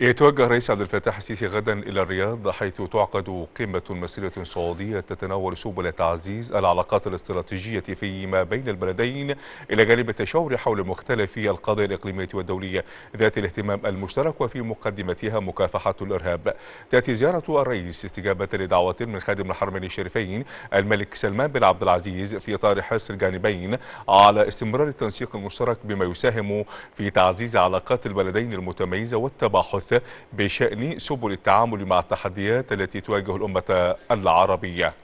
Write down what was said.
يتوجه الرئيس عبد الفتاح السيسي غدا إلى الرياض حيث تعقد قمة مسيرة سعودية تتناول سبل تعزيز العلاقات الاستراتيجية فيما بين البلدين إلى جانب التشاور حول مختلف القضايا الإقليمية والدولية ذات الاهتمام المشترك وفي مقدمتها مكافحة الإرهاب. تأتي زيارة الرئيس استجابة لدعوة من خادم الحرمين الشريفين الملك سلمان بن عبد العزيز في إطار حرص الجانبين على استمرار التنسيق المشترك بما يساهم في تعزيز علاقات البلدين المتميزة والتباحث الحديث بشأن سبل التعامل مع التحديات التي تواجه الأمة العربية